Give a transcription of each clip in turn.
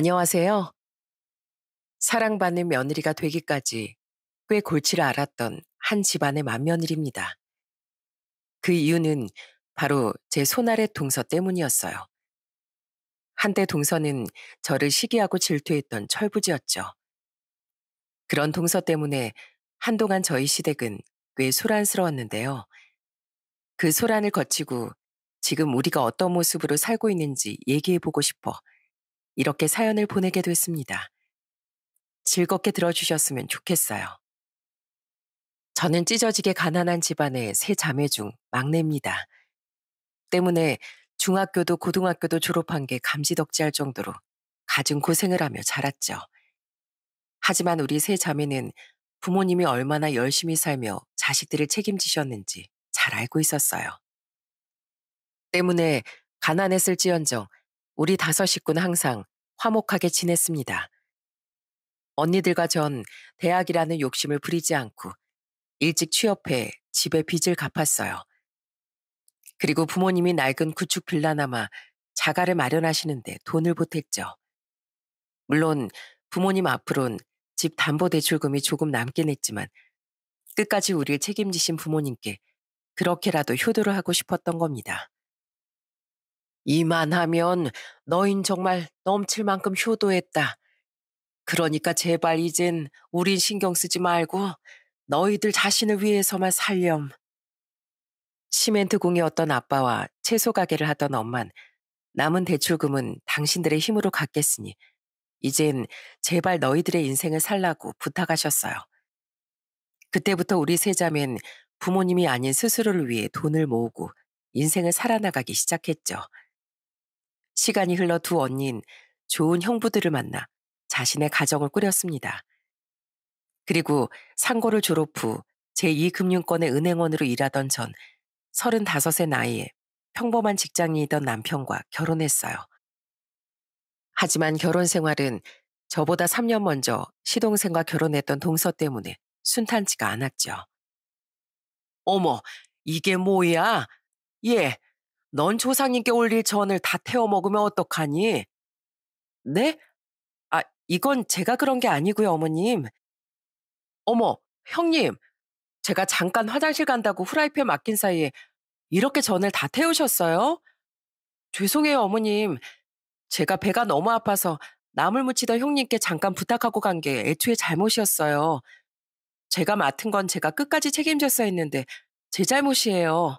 안녕하세요. 사랑받는 며느리가 되기까지 꽤 골치를 앓았던 한 집안의 맏며느리입니다. 그 이유는 바로 제 손아래 동서 때문이었어요. 한때 동서는 저를 시기하고 질투했던 철부지였죠. 그런 동서 때문에 한동안 저희 시댁은 꽤 소란스러웠는데요. 그 소란을 거치고 지금 우리가 어떤 모습으로 살고 있는지 얘기해보고 싶어 이렇게 사연을 보내게 됐습니다. 즐겁게 들어주셨으면 좋겠어요. 저는 찢어지게 가난한 집안의 세 자매 중 막내입니다. 때문에 중학교도 고등학교도 졸업한 게 감지덕지할 정도로 가진 고생을 하며 자랐죠. 하지만 우리 세 자매는 부모님이 얼마나 열심히 살며 자식들을 책임지셨는지 잘 알고 있었어요. 때문에 가난했을지언정 우리 다섯 식구는 항상 화목하게 지냈습니다. 언니들과 전 대학이라는 욕심을 부리지 않고 일찍 취업해 집에 빚을 갚았어요. 그리고 부모님이 낡은 구축 빌라 나마 자가를 마련하시는데 돈을 보탰죠. 물론 부모님 앞으론 집 담보대출금이 조금 남긴 했지만 끝까지 우리를 책임지신 부모님께 그렇게라도 효도를 하고 싶었던 겁니다. 이만 하면 너인 정말 넘칠 만큼 효도했다. 그러니까 제발 이젠 우린 신경 쓰지 말고 너희들 자신을 위해서만 살렴. 시멘트 공의 어떤 아빠와 채소 가게를 하던 엄만 남은 대출금은 당신들의 힘으로 갚겠으니 이젠 제발 너희들의 인생을 살라고 부탁하셨어요. 그때부터 우리 세자매는 부모님이 아닌 스스로를 위해 돈을 모으고 인생을 살아나가기 시작했죠. 시간이 흘러 두언니인 좋은 형부들을 만나 자신의 가정을 꾸렸습니다. 그리고 상고를 졸업 후 제2금융권의 은행원으로 일하던 전 35세 나이에 평범한 직장인이던 남편과 결혼했어요. 하지만 결혼 생활은 저보다 3년 먼저 시동생과 결혼했던 동서 때문에 순탄치가 않았죠. 어머, 이게 뭐야? 예, 넌 조상님께 올릴 전을 다 태워 먹으면 어떡하니? 네? 아, 이건 제가 그런 게 아니고요, 어머님. 어머, 형님. 제가 잠깐 화장실 간다고 후라이팬 맡긴 사이에 이렇게 전을 다 태우셨어요? 죄송해요, 어머님. 제가 배가 너무 아파서 남을 묻히던 형님께 잠깐 부탁하고 간 게 애초에 잘못이었어요. 제가 맡은 건 제가 끝까지 책임졌어야 했는데 제 잘못이에요.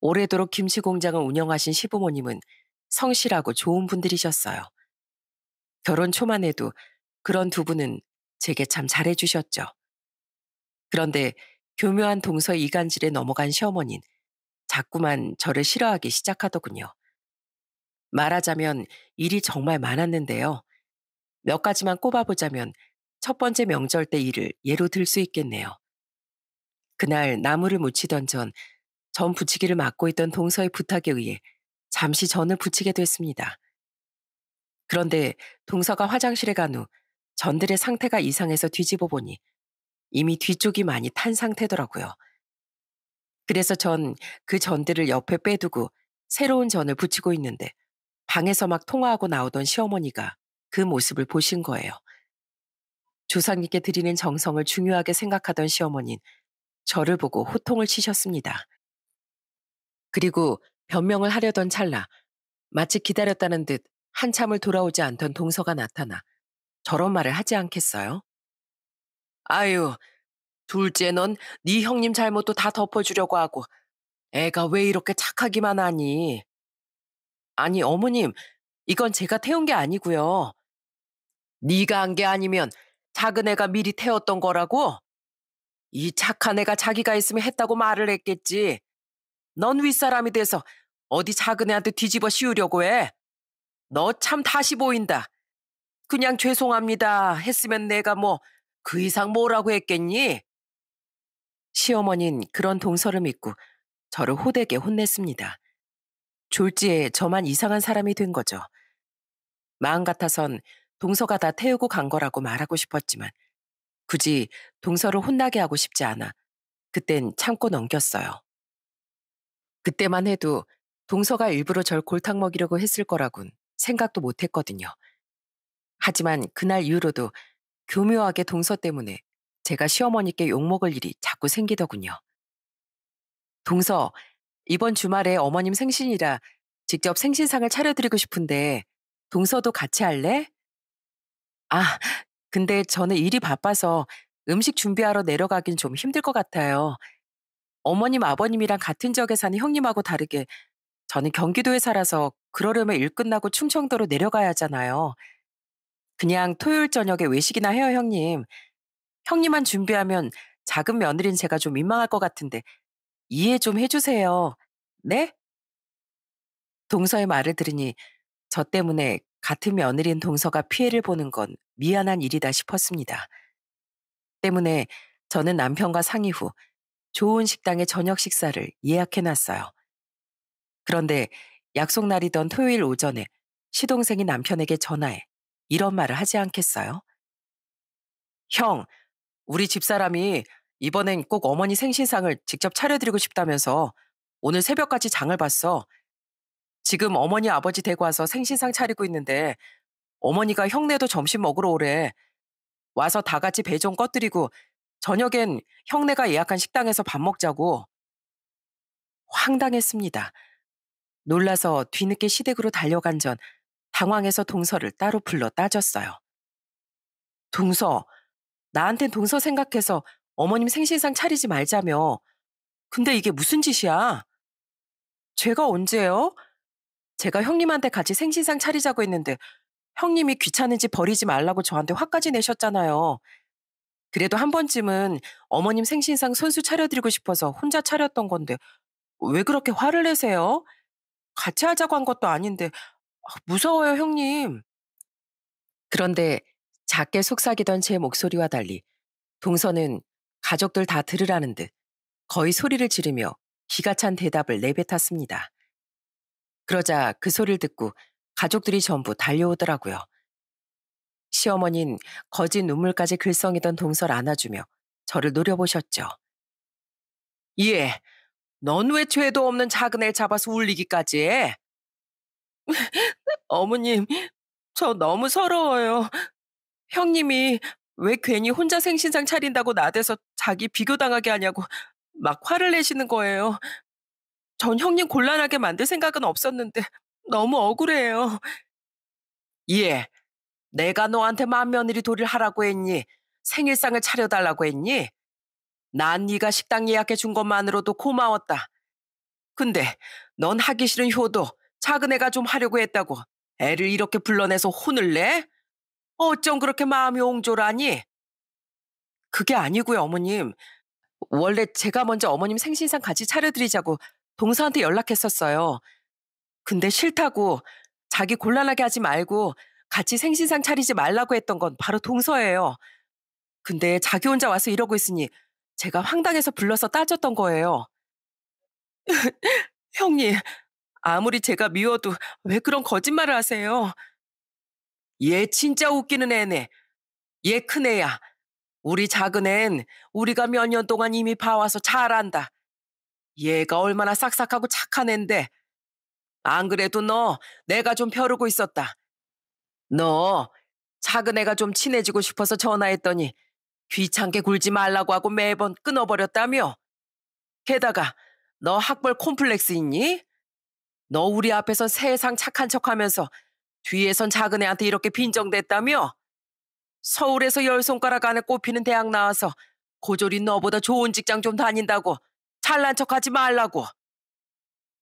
오래도록 김치 공장을 운영하신 시부모님은 성실하고 좋은 분들이셨어요. 결혼 초만 해도 그런 두 분은 제게 참 잘해주셨죠. 그런데 교묘한 동서 이간질에 넘어간 시어머니는 자꾸만 저를 싫어하기 시작하더군요. 말하자면 일이 정말 많았는데요. 몇 가지만 꼽아보자면 첫 번째 명절 때 일을 예로 들 수 있겠네요. 그날 나무를 묻히던 전전 부치기를 맡고 있던 동서의 부탁에 의해 잠시 전을 부치게 됐습니다. 그런데 동서가 화장실에 간 후 전들의 상태가 이상해서 뒤집어 보니 이미 뒤쪽이 많이 탄 상태더라고요. 그래서 전 그 전들을 옆에 빼두고 새로운 전을 붙이고 있는데 방에서 막 통화하고 나오던 시어머니가 그 모습을 보신 거예요. 조상님께 드리는 정성을 중요하게 생각하던 시어머니는 저를 보고 호통을 치셨습니다. 그리고 변명을 하려던 찰나 마치 기다렸다는 듯 한참을 돌아오지 않던 동서가 나타나 저런 말을 하지 않겠어요? 아유, 둘째 넌 네 형님 잘못도 다 덮어주려고 하고 애가 왜 이렇게 착하기만 하니? 아니 어머님, 이건 제가 태운 게 아니고요. 네가 한 게 아니면 작은 애가 미리 태웠던 거라고? 이 착한 애가 자기가 있으면 했다고 말을 했겠지. 넌 윗사람이 돼서 어디 작은 애한테 뒤집어 씌우려고 해. 너 참 다시 보인다. 그냥 죄송합니다 했으면 내가 뭐 그 이상 뭐라고 했겠니? 시어머니는 그런 동서를 믿고 저를 호되게 혼냈습니다. 졸지에 저만 이상한 사람이 된 거죠. 마음 같아선 동서가 다 태우고 간 거라고 말하고 싶었지만 굳이 동서를 혼나게 하고 싶지 않아 그땐 참고 넘겼어요. 그때만 해도 동서가 일부러 절 골탕 먹이려고 했을 거라곤 생각도 못 했거든요. 하지만 그날 이후로도 교묘하게 동서 때문에 제가 시어머니께 욕먹을 일이 자꾸 생기더군요. 동서, 이번 주말에 어머님 생신이라 직접 생신상을 차려드리고 싶은데 동서도 같이 할래? 아, 근데 저는 일이 바빠서 음식 준비하러 내려가긴 좀 힘들 것 같아요. 어머님, 아버님이랑 같은 지역에 사는 형님하고 다르게 저는 경기도에 살아서 그러려면 일 끝나고 충청도로 내려가야 하잖아요. 그냥 토요일 저녁에 외식이나 해요, 형님. 형님만 준비하면 작은 며느린 제가 좀 민망할 것 같은데 이해 좀 해주세요. 네? 동서의 말을 들으니 저 때문에 같은 며느린 동서가 피해를 보는 건 미안한 일이다 싶었습니다. 때문에 저는 남편과 상의 후 좋은 식당의 저녁 식사를 예약해 놨어요. 그런데 약속 날이던 토요일 오전에 시동생이 남편에게 전화해 이런 말을 하지 않겠어요? 형, 우리 집사람이 이번엔 꼭 어머니 생신상을 직접 차려드리고 싶다면서 오늘 새벽까지 장을 봤어. 지금 어머니 아버지 데고 와서 생신상 차리고 있는데 어머니가 형네도 점심 먹으러 오래. 와서 다 같이 배 좀 꺼뜨리고 저녁엔 형네가 예약한 식당에서 밥 먹자고 황당했습니다. 놀라서 뒤늦게 시댁으로 달려간 전 당황해서 동서를 따로 불러 따졌어요. 동서, 나한텐 동서 생각해서 어머님 생신상 차리지 말자며. 근데 이게 무슨 짓이야? 제가 언제요? 제가 형님한테 같이 생신상 차리자고 했는데 형님이 귀찮은지 버리지 말라고 저한테 화까지 내셨잖아요. 그래도 한 번쯤은 어머님 생신상 손수 차려드리고 싶어서 혼자 차렸던 건데 왜 그렇게 화를 내세요? 같이 하자고 한 것도 아닌데 아, 무서워요 형님. 그런데 작게 속삭이던 제 목소리와 달리 동서는 가족들 다 들으라는 듯 거의 소리를 지르며 기가 찬 대답을 내뱉었습니다. 그러자 그 소리를 듣고 가족들이 전부 달려오더라고요. 시어머니는 거짓 눈물까지 글썽이던 동설 안아주며 저를 노려보셨죠. 예, 넌 왜 죄도 없는 작은 애를 잡아서 울리기까지 해? 어머님, 저 너무 서러워요. 형님이 왜 괜히 혼자 생신상 차린다고 나대서 자기 비교당하게 하냐고 막 화를 내시는 거예요. 전 형님 곤란하게 만들 생각은 없었는데 너무 억울해요. 예, 내가 너한테 맏며느리 도리를 하라고 했니? 생일상을 차려달라고 했니? 난 네가 식당 예약해 준 것만으로도 고마웠다. 근데 넌 하기 싫은 효도, 작은 애가 좀 하려고 했다고 애를 이렇게 불러내서 혼을 내? 어쩜 그렇게 마음이 옹졸하니? 그게 아니고요, 어머님. 원래 제가 먼저 어머님 생신상 같이 차려드리자고 동서한테 연락했었어요. 근데 싫다고 자기 곤란하게 하지 말고 같이 생신상 차리지 말라고 했던 건 바로 동서예요. 근데 자기 혼자 와서 이러고 있으니 제가 황당해서 불러서 따졌던 거예요. 형님, 아무리 제가 미워도 왜 그런 거짓말을 하세요? 얘 진짜 웃기는 애네. 얘 큰 애야. 우리 작은 애는 우리가 몇 년 동안 이미 봐와서 잘 안다. 얘가 얼마나 싹싹하고 착한 애인데. 안 그래도 너 내가 좀 벼르고 있었다. 너 작은 애가 좀 친해지고 싶어서 전화했더니 귀찮게 굴지 말라고 하고 매번 끊어버렸다며. 게다가 너 학벌 콤플렉스 있니? 너 우리 앞에선 세상 착한 척하면서 뒤에선 작은 애한테 이렇게 빈정댔다며? 서울에서 열 손가락 안에 꼽히는 대학 나와서 고졸인 너보다 좋은 직장 좀 다닌다고 잘난 척하지 말라고.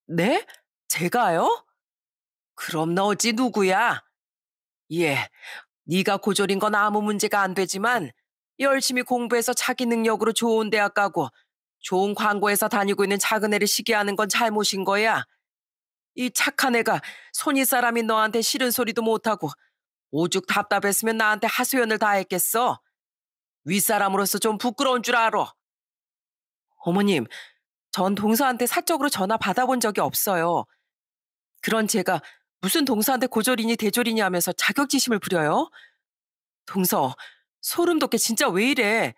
네? 제가요? 그럼 너 어찌 누구야? 예, 네가 고졸인 건 아무 문제가 안 되지만 열심히 공부해서 자기 능력으로 좋은 대학 가고 좋은 광고회사 다니고 있는 작은 애를 시기하는 건 잘못인 거야. 이 착한 애가 손이 사람이 너한테 싫은 소리도 못하고 오죽 답답했으면 나한테 하소연을 다 했겠어. 윗사람으로서 좀 부끄러운 줄 알아. 어머님, 전 동서한테 사적으로 전화 받아본 적이 없어요. 그런 제가 무슨 동서한테 고졸이니 대졸이니 하면서 자격지심을 부려요? 동서, 소름 돋게 진짜 왜 이래?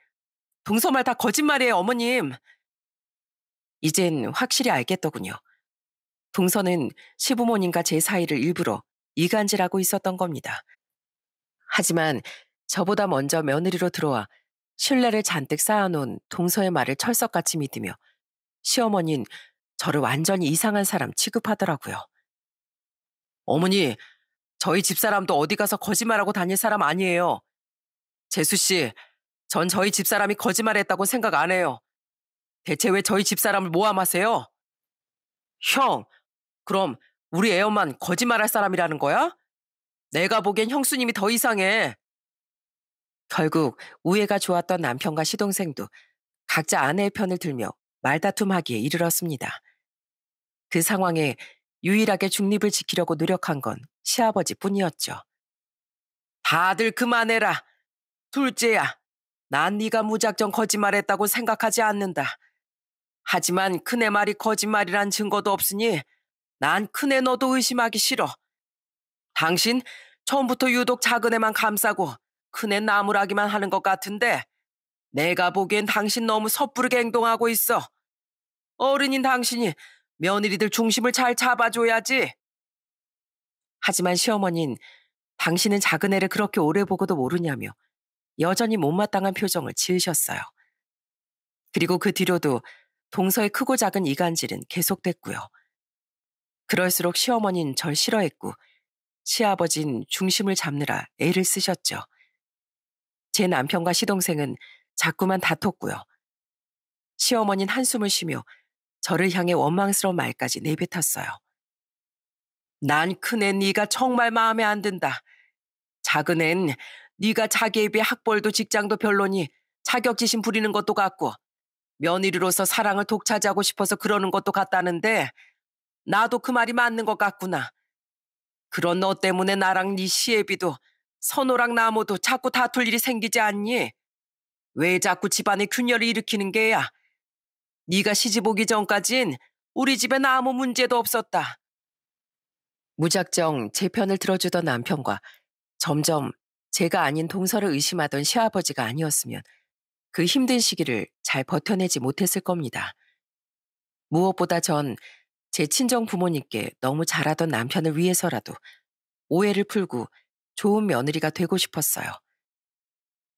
동서 말 다 거짓말이에요, 어머님. 이젠 확실히 알겠더군요. 동서는 시부모님과 제 사이를 일부러 이간질하고 있었던 겁니다. 하지만 저보다 먼저 며느리로 들어와 신뢰를 잔뜩 쌓아놓은 동서의 말을 철석같이 믿으며 시어머니는 저를 완전히 이상한 사람 취급하더라고요. 어머니, 저희 집사람도 어디 가서 거짓말하고 다닐 사람 아니에요. 재수 씨, 전 저희 집사람이 거짓말했다고 생각 안 해요. 대체 왜 저희 집사람을 모함하세요? 형, 그럼 우리 애엄만 거짓말할 사람이라는 거야? 내가 보기엔 형수님이 더 이상해. 결국 우애가 좋았던 남편과 시동생도 각자 아내의 편을 들며 말다툼하기에 이르렀습니다. 그 상황에 유일하게 중립을 지키려고 노력한 건 시아버지 뿐이었죠. 다들 그만해라. 둘째야, 난 네가 무작정 거짓말했다고 생각하지 않는다. 하지만 큰애 말이 거짓말이란 증거도 없으니 난 큰애 너도 의심하기 싫어. 당신 처음부터 유독 작은 애만 감싸고 큰애 나무라기만 하는 것 같은데 내가 보기엔 당신 너무 섣부르게 행동하고 있어. 어른인 당신이 며느리들 중심을 잘 잡아줘야지. 하지만 시어머니는 당신은 작은 애를 그렇게 오래 보고도 모르냐며 여전히 못마땅한 표정을 지으셨어요. 그리고 그 뒤로도 동서의 크고 작은 이간질은 계속됐고요. 그럴수록 시어머니는 절 싫어했고 시아버진 중심을 잡느라 애를 쓰셨죠. 제 남편과 시동생은 자꾸만 다퉜고요. 시어머니는 한숨을 쉬며 저를 향해 원망스러운 말까지 내뱉었어요. 난 큰애 네가 정말 마음에 안 든다. 작은 앤 네가 자기에 비해 학벌도 직장도 별로니 자격지심 부리는 것도 같고 며느리로서 사랑을 독차지하고 싶어서 그러는 것도 같다는데 나도 그 말이 맞는 것 같구나. 그런 너 때문에 나랑 네 시애비도 선호랑 나무도 자꾸 다툴 일이 생기지 않니? 왜 자꾸 집안에 균열을 일으키는 게야? 네가 시집 오기 전까진 우리 집엔 아무 문제도 없었다. 무작정 제 편을 들어주던 남편과 점점 제가 아닌 동서를 의심하던 시아버지가 아니었으면 그 힘든 시기를 잘 버텨내지 못했을 겁니다. 무엇보다 전 제 친정 부모님께 너무 잘하던 남편을 위해서라도 오해를 풀고 좋은 며느리가 되고 싶었어요.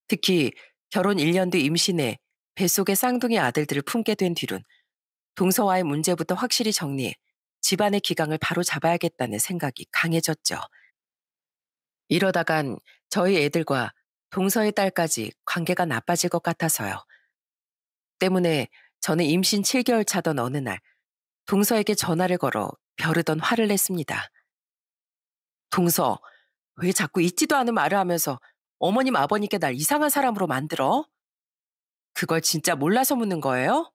특히 결혼 1년 뒤 임신해 뱃속의 쌍둥이 아들들을 품게 된 뒤론 동서와의 문제부터 확실히 정리해 집안의 기강을 바로 잡아야겠다는 생각이 강해졌죠. 이러다간 저희 애들과 동서의 딸까지 관계가 나빠질 것 같아서요. 때문에 저는 임신 7개월 차던 어느 날 동서에게 전화를 걸어 벼르던 화를 냈습니다. 동서, 왜 자꾸 잊지도 않은 말을 하면서 어머님 아버님께 날 이상한 사람으로 만들어? 그걸 진짜 몰라서 묻는 거예요?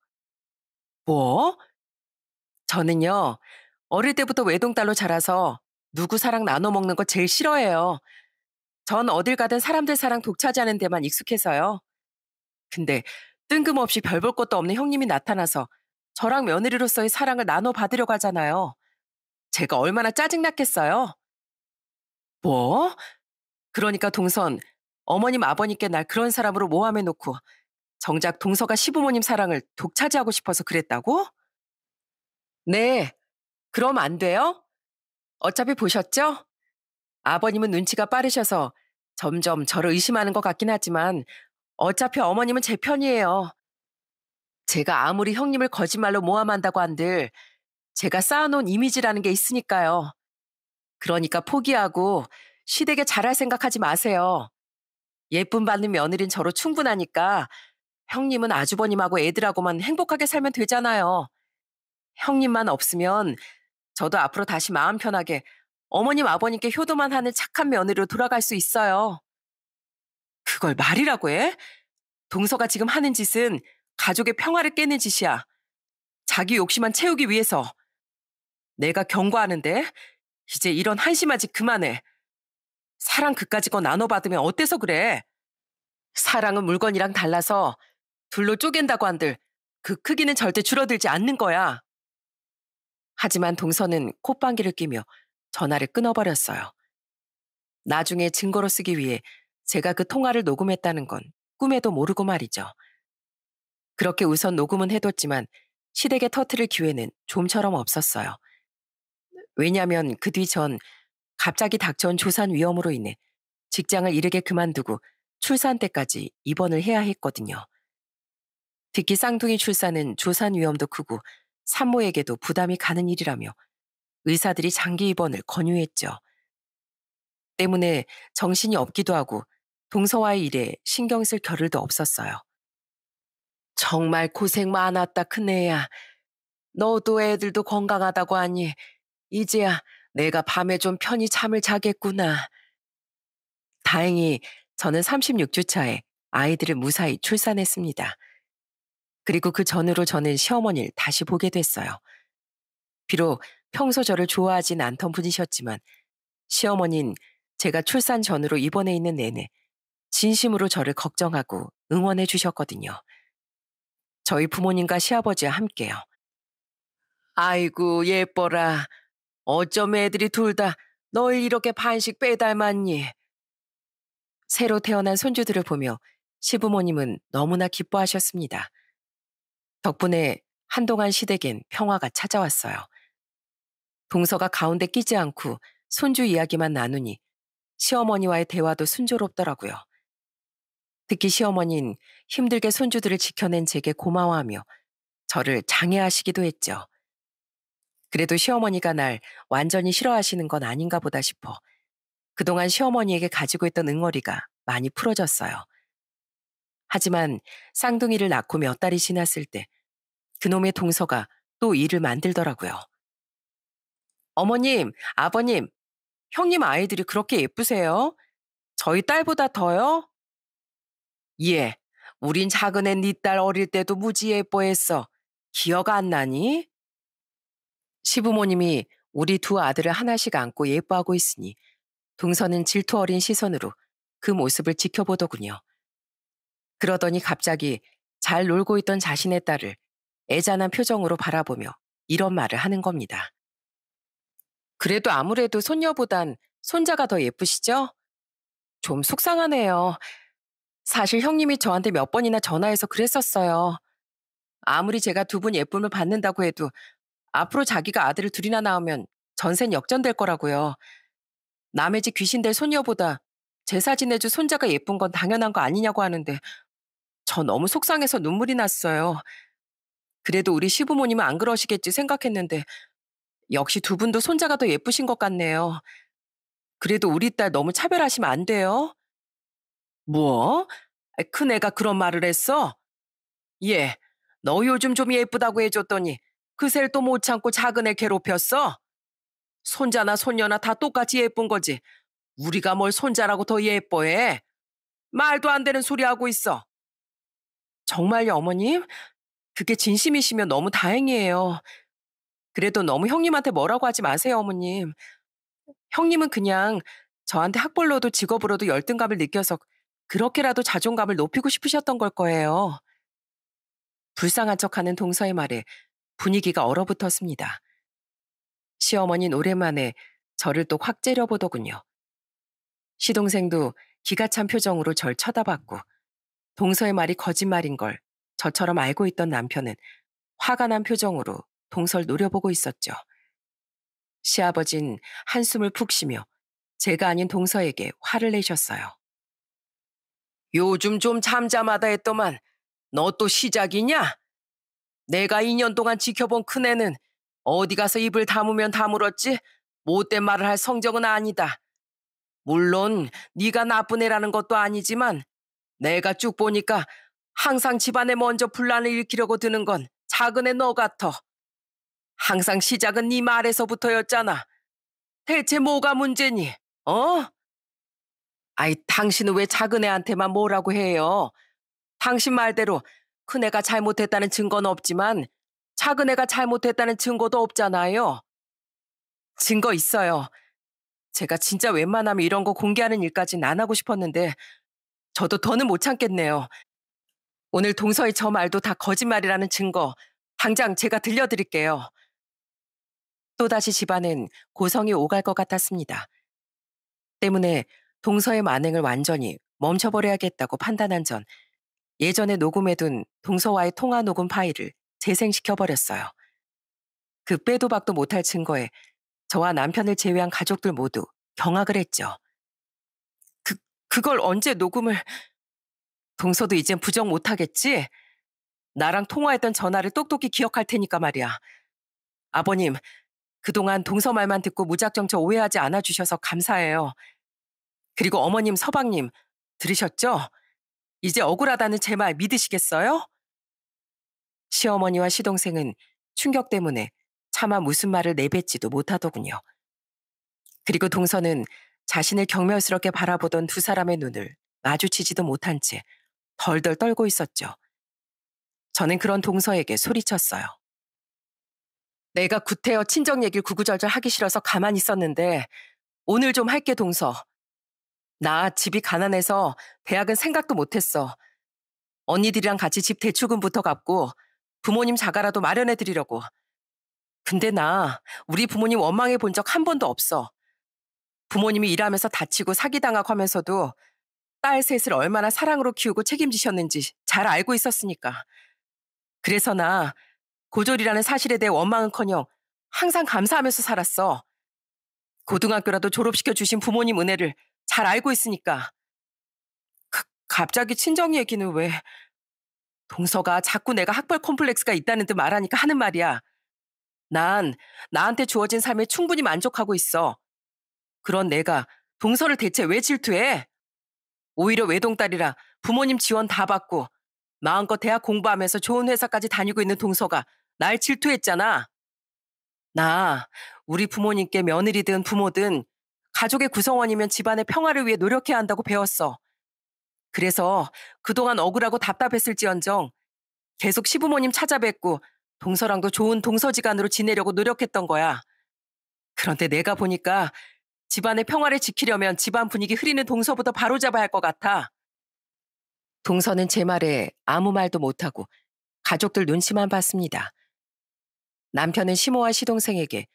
뭐? 저는요, 어릴 때부터 외동딸로 자라서 누구 사랑 나눠 먹는 거 제일 싫어해요. 전 어딜 가든 사람들 사랑 독차지하는 데만 익숙해서요. 근데 뜬금없이 별 볼 것도 없는 형님이 나타나서 저랑 며느리로서의 사랑을 나눠 받으려고 하잖아요. 제가 얼마나 짜증났겠어요? 뭐? 그러니까 동선, 어머님 아버님께 날 그런 사람으로 모함해 놓고 정작 동서가 시부모님 사랑을 독차지하고 싶어서 그랬다고? 네, 그럼 안 돼요? 어차피 보셨죠? 아버님은 눈치가 빠르셔서 점점 저를 의심하는 것 같긴 하지만 어차피 어머님은 제 편이에요. 제가 아무리 형님을 거짓말로 모함한다고 한들 제가 쌓아놓은 이미지라는 게 있으니까요. 그러니까 포기하고 시댁에 잘할 생각하지 마세요. 예쁨 받는 며느린 저로 충분하니까 형님은 아주버님하고 애들하고만 행복하게 살면 되잖아요. 형님만 없으면 저도 앞으로 다시 마음 편하게 어머님 아버님께 효도만 하는 착한 며느리로 돌아갈 수 있어요. 그걸 말이라고 해? 동서가 지금 하는 짓은 가족의 평화를 깨는 짓이야. 자기 욕심만 채우기 위해서. 내가 경고하는데 이제 이런 한심한짓 그만해. 사랑 그까지 거 나눠받으면 어때서 그래? 사랑은 물건이랑 달라서 둘로 쪼갠다고 한들 그 크기는 절대 줄어들지 않는 거야. 하지만 동서는 콧방귀를 뀌며 전화를 끊어버렸어요. 나중에 증거로 쓰기 위해 제가 그 통화를 녹음했다는 건 꿈에도 모르고 말이죠. 그렇게 우선 녹음은 해뒀지만 시댁에 터트릴 기회는 좀처럼 없었어요. 왜냐하면 그 뒤 전 갑자기 닥쳐온 조산 위험으로 인해 직장을 이르게 그만두고 출산 때까지 입원을 해야 했거든요. 특히 쌍둥이 출산은 조산 위험도 크고 산모에게도 부담이 가는 일이라며 의사들이 장기 입원을 권유했죠. 때문에 정신이 없기도 하고 동서와의 일에 신경 쓸 겨를도 없었어요. 정말 고생 많았다, 큰애야. 너도 애들도 건강하다고 하니 이제야 내가 밤에 좀 편히 잠을 자겠구나. 다행히 저는 36주 차에 아이들을 무사히 출산했습니다. 그리고 그 전으로 저는 시어머니를 다시 보게 됐어요. 비록 평소 저를 좋아하진 않던 분이셨지만 시어머니는 제가 출산 전으로 입원해 있는 내내 진심으로 저를 걱정하고 응원해 주셨거든요. 저희 부모님과 시아버지와 함께요. 아이고 예뻐라. 어쩜 애들이 둘 다너널 이렇게 반씩 빼닮았니? 새로 태어난 손주들을 보며 시부모님은 너무나 기뻐하셨습니다. 덕분에 한동안 시댁엔 평화가 찾아왔어요. 동서가 가운데 끼지 않고 손주 이야기만 나누니 시어머니와의 대화도 순조롭더라고요. 특히 시어머니는 힘들게 손주들을 지켜낸 제게 고마워하며 저를 장애하시기도 했죠. 그래도 시어머니가 날 완전히 싫어하시는 건 아닌가 보다 싶어 그동안 시어머니에게 가지고 있던 응어리가 많이 풀어졌어요. 하지만 쌍둥이를 낳고 몇 달이 지났을 때 그놈의 동서가 또 일을 만들더라고요. 어머님, 아버님, 형님 아이들이 그렇게 예쁘세요? 저희 딸보다 더요? 예, 우린 작은 애 니 딸 어릴 때도 무지 예뻐했어. 기억 안 나니? 시부모님이 우리 두 아들을 하나씩 안고 예뻐하고 있으니 동서는 질투 어린 시선으로 그 모습을 지켜보더군요. 그러더니 갑자기 잘 놀고 있던 자신의 딸을 애잔한 표정으로 바라보며 이런 말을 하는 겁니다. 그래도 아무래도 손녀보단 손자가 더 예쁘시죠? 좀 속상하네요. 사실 형님이 저한테 몇 번이나 전화해서 그랬었어요. 아무리 제가 두 분 예쁨을 받는다고 해도 앞으로 자기가 아들을 둘이나 낳으면 전생 역전될 거라고요. 남의 집 귀신 될 손녀보다 제사 지내주 손자가 예쁜 건 당연한 거 아니냐고 하는데 저 너무 속상해서 눈물이 났어요. 그래도 우리 시부모님은 안 그러시겠지 생각했는데 역시 두 분도 손자가 더 예쁘신 것 같네요. 그래도 우리 딸 너무 차별하시면 안 돼요. 뭐? 큰 애가 그런 말을 했어? 예, 너 요즘 좀 예쁘다고 해줬더니 그새 또 못 참고 작은 애 괴롭혔어? 손자나 손녀나 다 똑같이 예쁜 거지. 우리가 뭘 손자라고 더 예뻐해? 말도 안 되는 소리 하고 있어. 정말요, 어머님? 그게 진심이시면 너무 다행이에요. 그래도 너무 형님한테 뭐라고 하지 마세요, 어머님. 형님은 그냥 저한테 학벌로도 직업으로도 열등감을 느껴서 그렇게라도 자존감을 높이고 싶으셨던 걸 거예요. 불쌍한 척하는 동서의 말에 분위기가 얼어붙었습니다. 시어머니는 오랜만에 저를 또 확 째려보더군요. 시동생도 기가 찬 표정으로 절 쳐다봤고 동서의 말이 거짓말인 걸 저처럼 알고 있던 남편은 화가 난 표정으로 동설 노려보고 있었죠. 시아버진 한숨을 푹 쉬며 제가 아닌 동서에게 화를 내셨어요. 요즘 좀 잠잠하다 했더만 너 또 시작이냐? 내가 2년 동안 지켜본 큰애는 어디 가서 입을 다무면 다물었지 못된 말을 할 성적은 아니다. 물론 네가 나쁜 애라는 것도 아니지만 내가 쭉 보니까 항상 집안에 먼저 분란을 일으키려고 드는 건 작은 애 너 같아. 항상 시작은 네 말에서부터였잖아. 대체 뭐가 문제니? 어? 아이, 당신은 왜 작은 애한테만 뭐라고 해요? 당신 말대로 큰애가 잘못했다는 증거는 없지만 작은 애가 잘못했다는 증거도 없잖아요. 증거 있어요. 제가 진짜 웬만하면 이런 거 공개하는 일까진 안 하고 싶었는데 저도 더는 못 참겠네요. 오늘 동서의 저 말도 다 거짓말이라는 증거 당장 제가 들려드릴게요. 또다시 집안은 고성이 오갈 것 같았습니다. 때문에 동서의 만행을 완전히 멈춰버려야겠다고 판단한 전 예전에 녹음해둔 동서와의 통화 녹음 파일을 재생시켜버렸어요. 그 빼도 박도 못할 증거에 저와 남편을 제외한 가족들 모두 경악을 했죠. 그, 그걸 언제 녹음을... 동서도 이젠 부정 못하겠지? 나랑 통화했던 전화를 똑똑히 기억할 테니까 말이야. 아버님, 그동안 동서 말만 듣고 무작정 저 오해하지 않아 주셔서 감사해요. 그리고 어머님, 서방님, 들으셨죠? 이제 억울하다는 제 말 믿으시겠어요? 시어머니와 시동생은 충격 때문에 차마 무슨 말을 내뱉지도 못하더군요. 그리고 동서는 자신을 경멸스럽게 바라보던 두 사람의 눈을 마주치지도 못한 채 덜덜 떨고 있었죠. 저는 그런 동서에게 소리쳤어요. 내가 구태여 친정 얘길 구구절절 하기 싫어서 가만히 있었는데 오늘 좀 할게 동서. 나 집이 가난해서 대학은 생각도 못했어. 언니들이랑 같이 집 대출금부터 갚고 부모님 자가라도 마련해 드리려고. 근데 나 우리 부모님 원망해 본 적 한 번도 없어. 부모님이 일하면서 다치고 사기당하고 하면서도 딸 셋을 얼마나 사랑으로 키우고 책임지셨는지 잘 알고 있었으니까. 그래서나 고졸이라는 사실에 대해 원망은커녕 항상 감사하면서 살았어. 고등학교라도 졸업시켜 주신 부모님 은혜를 잘 알고 있으니까. 그, 갑자기 친정 얘기는 왜? 동서가 자꾸 내가 학벌 콤플렉스가 있다는 듯 말하니까 하는 말이야. 난 나한테 주어진 삶에 충분히 만족하고 있어. 그런 내가 동서를 대체 왜 질투해? 오히려 외동딸이라 부모님 지원 다 받고 마음껏 대학 공부하면서 좋은 회사까지 다니고 있는 동서가 날 질투했잖아. 나 우리 부모님께 며느리든 부모든 가족의 구성원이면 집안의 평화를 위해 노력해야 한다고 배웠어. 그래서 그동안 억울하고 답답했을지언정 계속 시부모님 찾아뵙고 동서랑도 좋은 동서지간으로 지내려고 노력했던 거야. 그런데 내가 보니까 집안의 평화를 지키려면 집안 분위기 흐리는 동서부터 바로잡아야 할 것 같아. 동서는 제 말에 아무 말도 못하고 가족들 눈치만 봤습니다. 남편은 시모와 시동생에게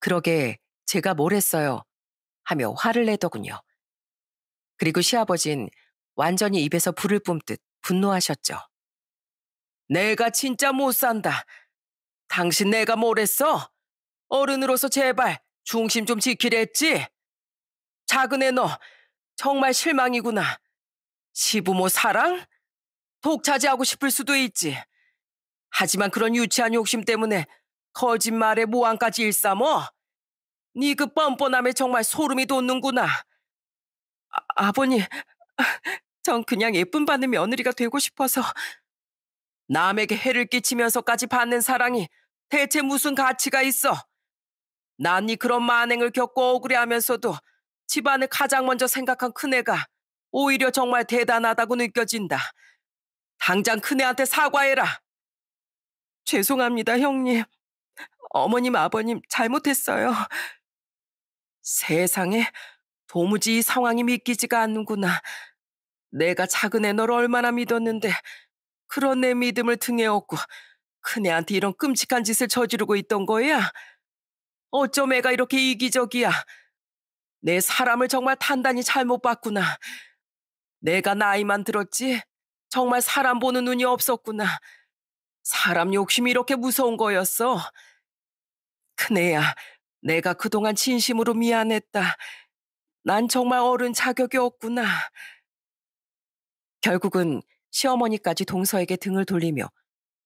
그러게 제가 뭘 했어요 하며 화를 내더군요. 그리고 시아버진 완전히 입에서 불을 뿜듯 분노하셨죠. 내가 진짜 못 산다. 당신 내가 뭘 했어? 어른으로서 제발 중심 좀 지키려 했지? 작은 애너 정말 실망이구나. 시부모 사랑? 독차지하고 싶을 수도 있지. 하지만 그런 유치한 욕심 때문에 거짓말에 모함까지 일삼어? 네 그 뻔뻔함에 정말 소름이 돋는구나. 아, 아버님, 전 그냥 예쁨 받는 며느리가 되고 싶어서 남에게 해를 끼치면서까지 받는 사랑이 대체 무슨 가치가 있어? 난이 그런 만행을 겪고 억울해하면서도 집안을 가장 먼저 생각한 큰애가 오히려 정말 대단하다고 느껴진다. 당장 큰애한테 사과해라. 죄송합니다, 형님. 어머님, 아버님 잘못했어요. 세상에 도무지 이 상황이 믿기지가 않는구나. 내가 작은 애 너를 얼마나 믿었는데 그런 내 믿음을 등에 업고 큰애한테 이런 끔찍한 짓을 저지르고 있던 거야. 어쩜 애가 이렇게 이기적이야. 내 사람을 정말 단단히 잘못 봤구나. 내가 나이만 들었지 정말 사람 보는 눈이 없었구나. 사람 욕심이 이렇게 무서운 거였어. 큰애야, 내가 그동안 진심으로 미안했다. 난 정말 어른 자격이 없구나. 결국은 시어머니까지 동서에게 등을 돌리며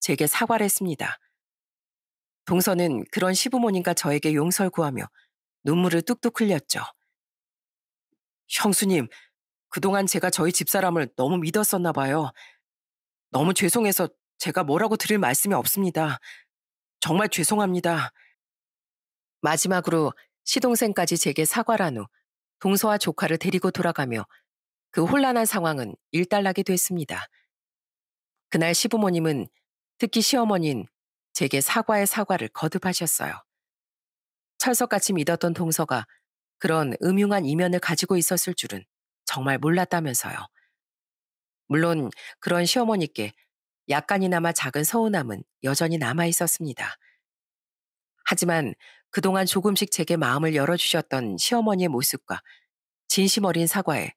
제게 사과를 했습니다. 동서는 그런 시부모님과 저에게 용서를 구하며 눈물을 뚝뚝 흘렸죠. 형수님, 그동안 제가 저희 집사람을 너무 믿었었나 봐요. 너무 죄송해서 제가 뭐라고 드릴 말씀이 없습니다. 정말 죄송합니다. 마지막으로 시동생까지 제게 사과를 한 후 동서와 조카를 데리고 돌아가며 그 혼란한 상황은 일단락이 됐습니다. 그날 시부모님은 특히 시어머니인 제게 사과의 사과를 거듭하셨어요. 철석같이 믿었던 동서가 그런 음흉한 이면을 가지고 있었을 줄은 정말 몰랐다면서요. 물론 그런 시어머니께 약간이나마 작은 서운함은 여전히 남아 있었습니다. 하지만 그동안 조금씩 제게 마음을 열어주셨던 시어머니의 모습과 진심 어린 사과에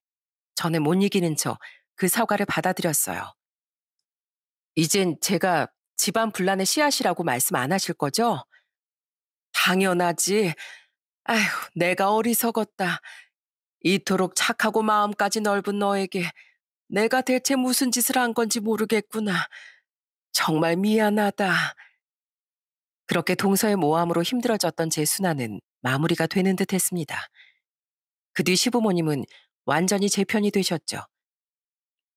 저는 못 이기는 척 그 사과를 받아들였어요. 이젠 제가 집안 분란의 씨앗이라고 말씀 안 하실 거죠? 당연하지. 아휴, 내가 어리석었다. 이토록 착하고 마음까지 넓은 너에게 내가 대체 무슨 짓을 한 건지 모르겠구나. 정말 미안하다. 그렇게 동서의 모함으로 힘들어졌던 제 순환은 마무리가 되는 듯 했습니다. 그 뒤 시부모님은 완전히 제 편이 되셨죠.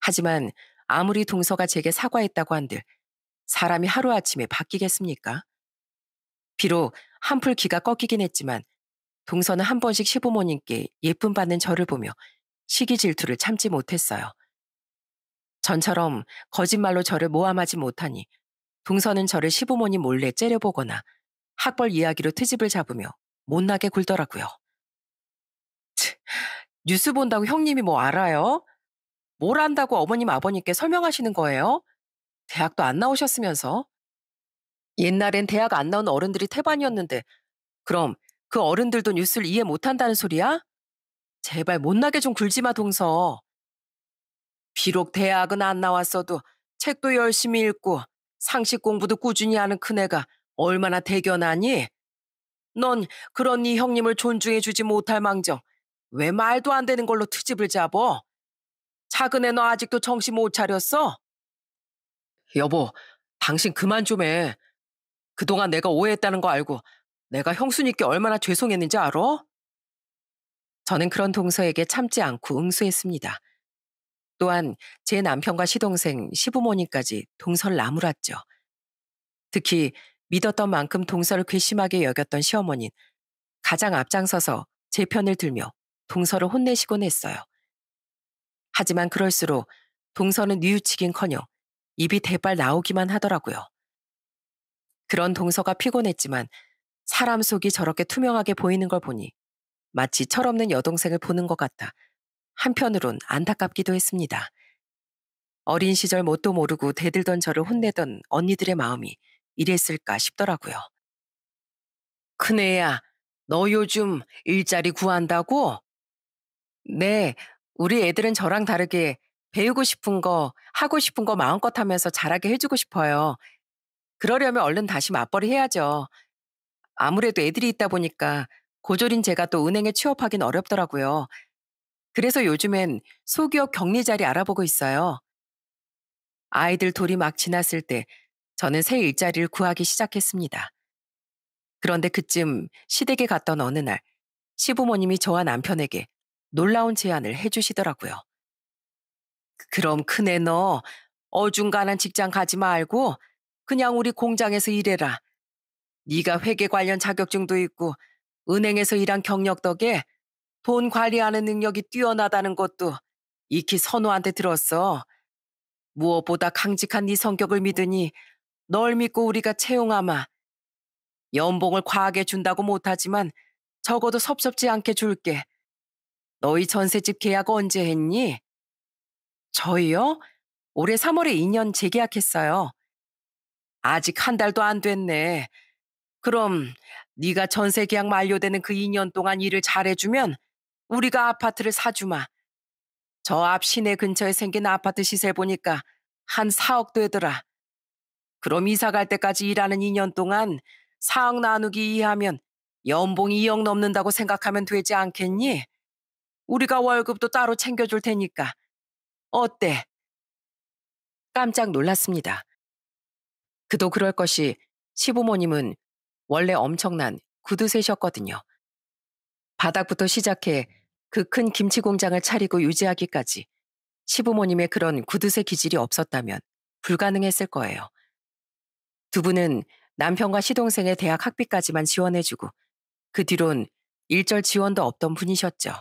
하지만 아무리 동서가 제게 사과했다고 한들 사람이 하루아침에 바뀌겠습니까? 비록 한풀 귀가 꺾이긴 했지만 동서는 한 번씩 시부모님께 예쁨 받는 저를 보며 시기 질투를 참지 못했어요. 전처럼 거짓말로 저를 모함하지 못하니 동서는 저를 시부모님 몰래 째려보거나 학벌 이야기로 트집을 잡으며 못나게 굴더라고요. 치, 뉴스 본다고 형님이 뭐 알아요? 뭘 안다고 어머님 아버님께 설명하시는 거예요? 대학도 안 나오셨으면서? 옛날엔 대학 안 나온 어른들이 태반이었는데 그럼 그 어른들도 뉴스를 이해 못한다는 소리야? 제발 못나게 좀 굴지마 동서. 비록 대학은 안 나왔어도 책도 열심히 읽고 상식 공부도 꾸준히 하는 큰애가 얼마나 대견하니? 넌 그런 네 형님을 존중해주지 못할 망정 왜 말도 안 되는 걸로 트집을 잡어? 작은 애 너 아직도 정신 못 차렸어? 여보, 당신 그만 좀 해. 그동안 내가 오해했다는 거 알고 내가 형수님께 얼마나 죄송했는지 알아? 저는 그런 동서에게 참지 않고 응수했습니다. 또한 제 남편과 시동생, 시부모님까지 동서를 나무랐죠. 특히 믿었던 만큼 동서를 괘씸하게 여겼던 시어머니는 가장 앞장서서 제 편을 들며 동서를 혼내시곤 했어요. 하지만 그럴수록 동서는 뉘우치긴커녕 입이 대빨 나오기만 하더라고요. 그런 동서가 피곤했지만 사람 속이 저렇게 투명하게 보이는 걸 보니 마치 철없는 여동생을 보는 것같아 한편으론 안타깝기도 했습니다. 어린 시절 뭣도 모르고 대들던 저를 혼내던 언니들의 마음이 이랬을까 싶더라고요. 큰애야, 너 요즘 일자리 구한다고? 네, 우리 애들은 저랑 다르게 배우고 싶은 거, 하고 싶은 거 마음껏 하면서 잘하게 해주고 싶어요. 그러려면 얼른 다시 맞벌이 해야죠. 아무래도 애들이 있다 보니까 고졸인 제가 또 은행에 취업하긴 어렵더라고요. 그래서 요즘엔 소기업 격리 자리 알아보고 있어요. 아이들 돌이 막 지났을 때 저는 새 일자리를 구하기 시작했습니다. 그런데 그쯤 시댁에 갔던 어느 날 시부모님이 저와 남편에게 놀라운 제안을 해주시더라고요. 그럼 큰애 너 어중간한 직장 가지 말고 그냥 우리 공장에서 일해라. 네가 회계 관련 자격증도 있고 은행에서 일한 경력 덕에 돈 관리하는 능력이 뛰어나다는 것도 익히 선우한테 들었어. 무엇보다 강직한 네 성격을 믿으니 널 믿고 우리가 채용하마. 연봉을 과하게 준다고 못하지만 적어도 섭섭지 않게 줄게. 너희 전세집 계약 언제 했니? 저희요? 올해 3월에 2년 재계약했어요. 아직 한 달도 안 됐네. 그럼 네가 전세 계약 만료되는 그 2년 동안 일을 잘해주면 우리가 아파트를 사주마. 저 앞 시내 근처에 생긴 아파트 시세 보니까 한 4억 되더라. 그럼 이사 갈 때까지 일하는 2년 동안 4억 나누기 2하면 연봉 2억 넘는다고 생각하면 되지 않겠니? 우리가 월급도 따로 챙겨줄 테니까. 어때? 깜짝 놀랐습니다. 그도 그럴 것이 시부모님은 원래 엄청난 구두쇠셨거든요. 바닥부터 시작해 그 큰 김치 공장을 차리고 유지하기까지 시부모님의 그런 구두쇠 기질이 없었다면 불가능했을 거예요. 두 분은 남편과 시동생의 대학 학비까지만 지원해주고 그 뒤론 일절 지원도 없던 분이셨죠.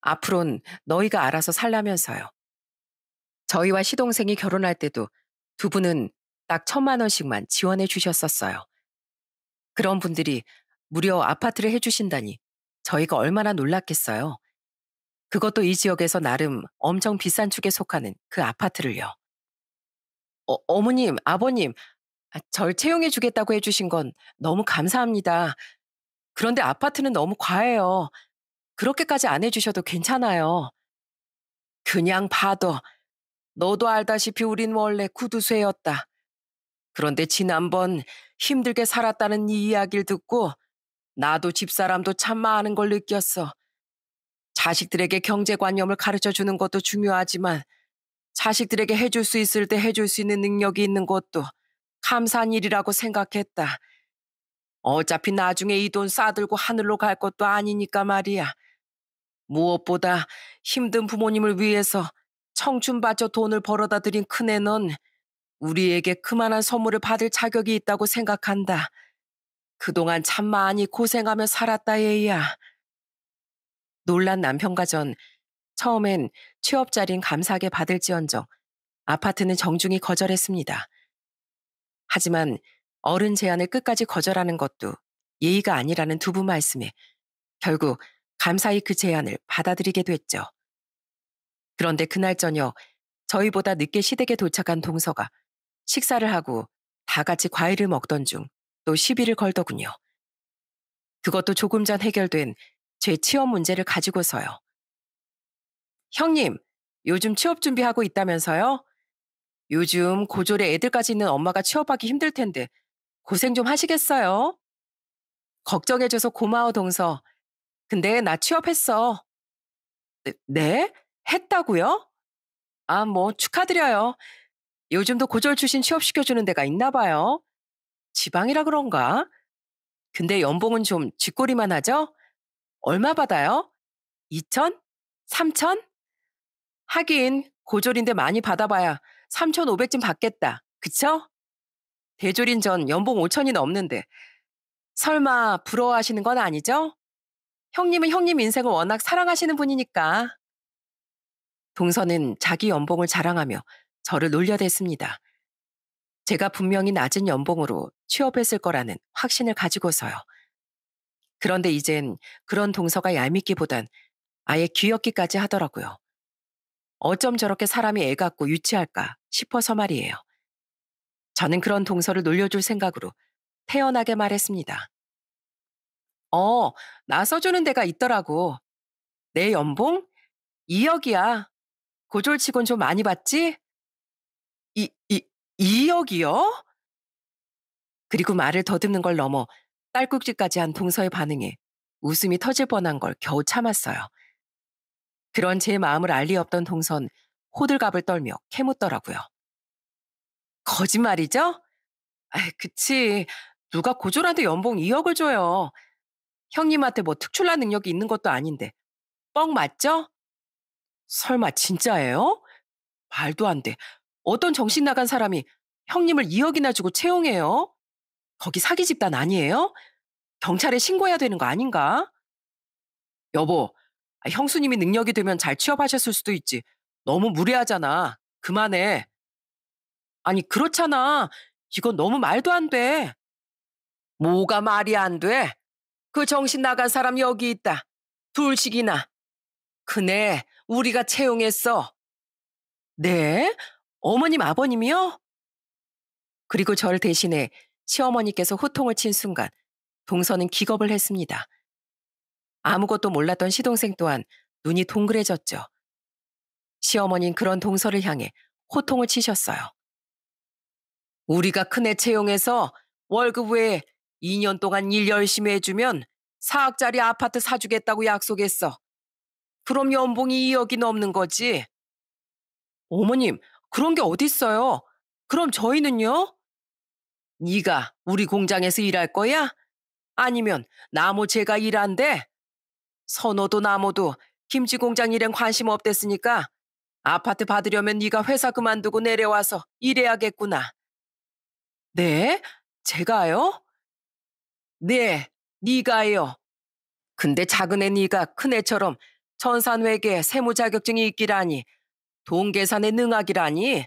앞으론 너희가 알아서 살라면서요. 저희와 시동생이 결혼할 때도 두 분은 딱 천만 원씩만 지원해 주셨었어요. 그런 분들이 무려 아파트를 해주신다니 저희가 얼마나 놀랐겠어요. 그것도 이 지역에서 나름 엄청 비싼 축에 속하는 그 아파트를요. 어, 어머님, 아버님, 아, 절 채용해 주겠다고 해주신 건 너무 감사합니다. 그런데 아파트는 너무 과해요. 그렇게까지 안 해주셔도 괜찮아요. 그냥 봐도 너도 알다시피 우린 원래 구두쇠였다. 그런데 지난번 힘들게 살았다는 이 이야기를 듣고 나도 집사람도 참 많은 걸 느꼈어. 자식들에게 경제관념을 가르쳐 주는 것도 중요하지만 자식들에게 해줄 수 있을 때 해줄 수 있는 능력이 있는 것도 감사한 일이라고 생각했다. 어차피 나중에 이 돈 싸들고 하늘로 갈 것도 아니니까 말이야. 무엇보다 힘든 부모님을 위해서 청춘 바쳐 돈을 벌어다 드린 큰애는 우리에게 그만한 선물을 받을 자격이 있다고 생각한다. 그동안 참 많이 고생하며 살았다 예이야 놀란 남편과 전 처음엔 취업자린 감사하게 받을지언정 아파트는 정중히 거절했습니다. 하지만 어른 제안을 끝까지 거절하는 것도 예의가 아니라는 두부 말씀에 결국 감사히 그 제안을 받아들이게 됐죠. 그런데 그날 저녁 저희보다 늦게 시댁에 도착한 동서가 식사를 하고 다 같이 과일을 먹던 중 또 시비를 걸더군요. 그것도 조금 전 해결된 제 취업 문제를 가지고서요. 형님, 요즘 취업 준비하고 있다면서요? 요즘 고졸에 애들까지 있는 엄마가 취업하기 힘들 텐데 고생 좀 하시겠어요? 걱정해줘서 고마워, 동서. 근데 나 취업했어. 네? 네? 했다고요? 아, 뭐, 축하드려요. 요즘도 고졸 출신 취업시켜주는 데가 있나 봐요. 지방이라 그런가? 근데 연봉은 좀 쥐꼬리만 하죠? 얼마 받아요? 2천? 3천? 하긴, 고졸인데 많이 받아봐야 3,500쯤 받겠다. 그쵸? 대졸인 전 연봉 5천이 넘는데. 설마 부러워하시는 건 아니죠? 형님은 형님 인생을 워낙 사랑하시는 분이니까. 동서는 자기 연봉을 자랑하며 저를 놀려댔습니다. 제가 분명히 낮은 연봉으로 취업했을 거라는 확신을 가지고서요. 그런데 이젠 그런 동서가 얄밉기보단 아예 귀엽기까지 하더라고요. 어쩜 저렇게 사람이 애 같고 유치할까 싶어서 말이에요. 저는 그런 동서를 놀려줄 생각으로 태연하게 말했습니다. 어, 나서주는 데가 있더라고. 내 연봉? 2억이야. 고졸치곤 좀 많이 받지? 이, 이, 2억이요? 그리고 말을 더듬는 걸 넘어 딸꾹질까지 한 동서의 반응에 웃음이 터질 뻔한 걸 겨우 참았어요. 그런 제 마음을 알리 없던 동선 호들갑을 떨며 캐묻더라고요. 거짓말이죠? 아이, 그치. 누가 고졸한테 연봉 2억을 줘요. 형님한테 뭐 특출난 능력이 있는 것도 아닌데. 뻥 맞죠? 설마 진짜예요? 말도 안 돼. 어떤 정신 나간 사람이 형님을 2억이나 주고 채용해요? 거기 사기 집단 아니에요? 경찰에 신고해야 되는 거 아닌가? 여보, 아, 형수님이 능력이 되면 잘 취업하셨을 수도 있지. 너무 무례하잖아. 그만해. 아니, 그렇잖아. 이건 너무 말도 안 돼. 뭐가 말이 안 돼? 그 정신 나간 사람 여기 있다. 둘씩이나. 그네, 우리가 채용했어. 네? 어머님, 아버님이요? 그리고 절대신에 시어머니께서 호통을 친 순간 동서는 기겁을 했습니다. 아무것도 몰랐던 시동생 또한 눈이 동그래졌죠. 시어머니는 그런 동서를 향해 호통을 치셨어요. 우리가 큰애 채용해서 월급 외에 2년 동안 일 열심히 해주면 4억짜리 아파트 사주겠다고 약속했어. 그럼 연봉이 2억이 넘는 거지. 어머님, 그런 게 어딨어요? 그럼 저희는요? 네가 우리 공장에서 일할 거야? 아니면 나무 제가 일한대? 선호도 나무도 김치 공장 일엔 관심 없댔으니까 아파트 받으려면 네가 회사 그만두고 내려와서 일해야겠구나. 네? 제가요? 네, 네가요. 근데 작은 애 네가 큰 애처럼 천산회계 세무 자격증이 있기라니, 돈 계산에 능하기라니.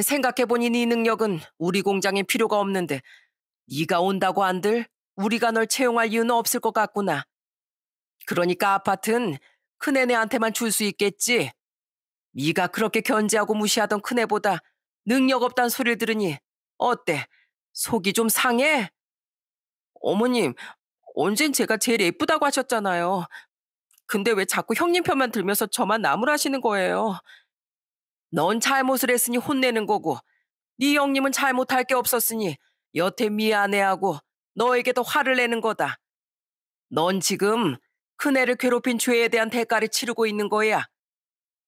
생각해보니 네 능력은 우리 공장에 필요가 없는데 네가 온다고 한들 우리가 널 채용할 이유는 없을 것 같구나. 그러니까 아파트는 큰애네한테만 줄 수 있겠지. 네가 그렇게 견제하고 무시하던 큰애보다 능력 없단 소리를 들으니 어때? 속이 좀 상해? 어머님, 언젠 제가 제일 예쁘다고 하셨잖아요. 근데 왜 자꾸 형님 편만 들면서 저만 나무라시는 거예요? 넌 잘못을 했으니 혼내는 거고 네 형님은 잘못할 게 없었으니 여태 미안해하고 너에게 도 화를 내는 거다. 넌 지금 큰애를 괴롭힌 죄에 대한 대가를 치르고 있는 거야.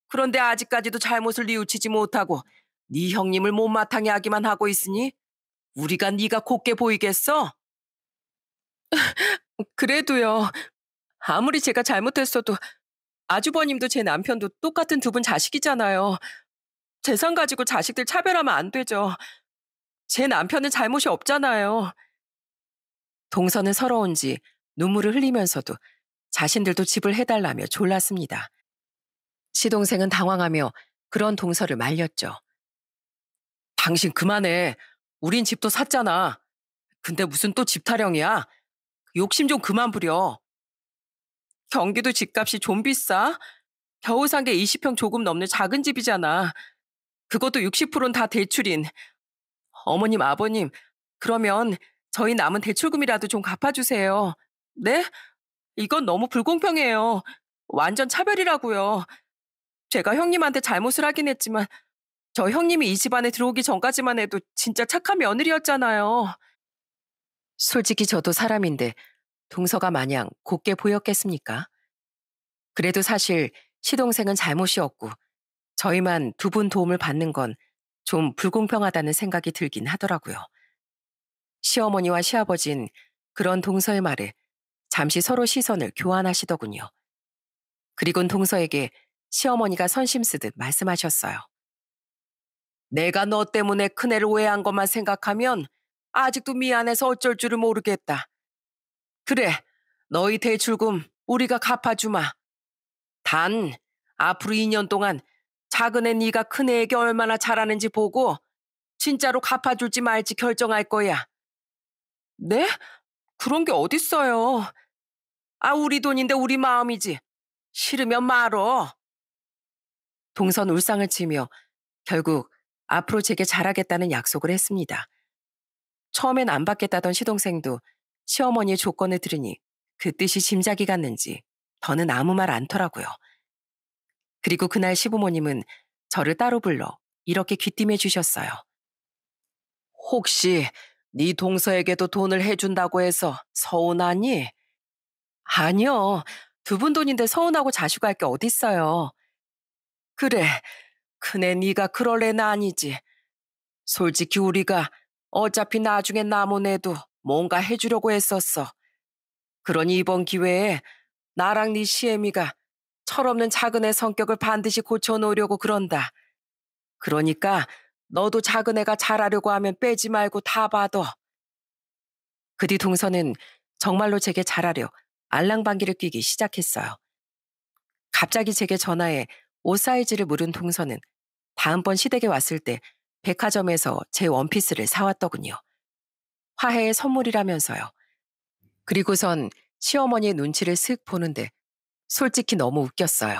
그런데 아직까지도 잘못을 뉘우치지 못하고 네 형님을 못마땅해 하기만 하고 있으니 우리가 네가 곱게 보이겠어? 그래도요. 아무리 제가 잘못했어도 아주버님도 제 남편도 똑같은 두 분 자식이잖아요. 재산 가지고 자식들 차별하면 안 되죠. 제 남편은 잘못이 없잖아요. 동서는 서러운지 눈물을 흘리면서도 자신들도 집을 해달라며 졸랐습니다. 시동생은 당황하며 그런 동서를 말렸죠. 당신 그만해. 우린 집도 샀잖아. 근데 무슨 또 집타령이야? 욕심 좀 그만 부려. 경기도 집값이 좀 비싸? 겨우 산 게 20평 조금 넘는 작은 집이잖아. 그것도 60%는 다 대출인. 어머님, 아버님, 그러면 저희 남은 대출금이라도 좀 갚아주세요. 네? 이건 너무 불공평해요. 완전 차별이라고요. 제가 형님한테 잘못을 하긴 했지만 저 형님이 이 집안에 들어오기 전까지만 해도 진짜 착한 며느리였잖아요. 솔직히 저도 사람인데 동서가 마냥 곱게 보였겠습니까? 그래도 사실 시동생은 잘못이었고 저희만 두 분 도움을 받는 건 좀 불공평하다는 생각이 들긴 하더라고요. 시어머니와 시아버진 그런 동서의 말에 잠시 서로 시선을 교환하시더군요. 그리곤 동서에게 시어머니가 선심 쓰듯 말씀하셨어요. 내가 너 때문에 큰애를 오해한 것만 생각하면 아직도 미안해서 어쩔 줄을 모르겠다. 그래, 너희 대출금 우리가 갚아주마. 단, 앞으로 2년 동안 작은 애 네가 큰 애에게 얼마나 잘하는지 보고 진짜로 갚아줄지 말지 결정할 거야. 네? 그런 게 어딨어요. 아, 우리 돈인데 우리 마음이지. 싫으면 말어. 동선 울상을 치며 결국 앞으로 제게 잘하겠다는 약속을 했습니다. 처음엔 안 받겠다던 시동생도 시어머니의 조건을 들으니 그 뜻이 짐작이 갔는지 더는 아무 말 않더라고요. 그리고 그날 시부모님은 저를 따로 불러 이렇게 귀띔해 주셨어요. 혹시 네 동서에게도 돈을 해준다고 해서 서운하니? 아니요. 두 분 돈인데 서운하고 자식할게 어딨어요. 그래. 큰애 네가 그럴 애는 아니지. 솔직히 우리가 어차피 나중에 남은 애도 뭔가 해주려고 했었어. 그러니 이번 기회에 나랑 네 시애미가 철없는 작은 애 성격을 반드시 고쳐놓으려고 그런다. 그러니까 너도 작은 애가 잘하려고 하면 빼지 말고 다 받아. 그뒤 동서는 정말로 제게 잘하려 알랑방귀를 뀌기 시작했어요. 갑자기 제게 전화해 옷 사이즈를 물은 동서는 다음번 시댁에 왔을 때 백화점에서 제 원피스를 사왔더군요. 화해의 선물이라면서요. 그리고선 시어머니의 눈치를 슥 보는데 솔직히 너무 웃겼어요.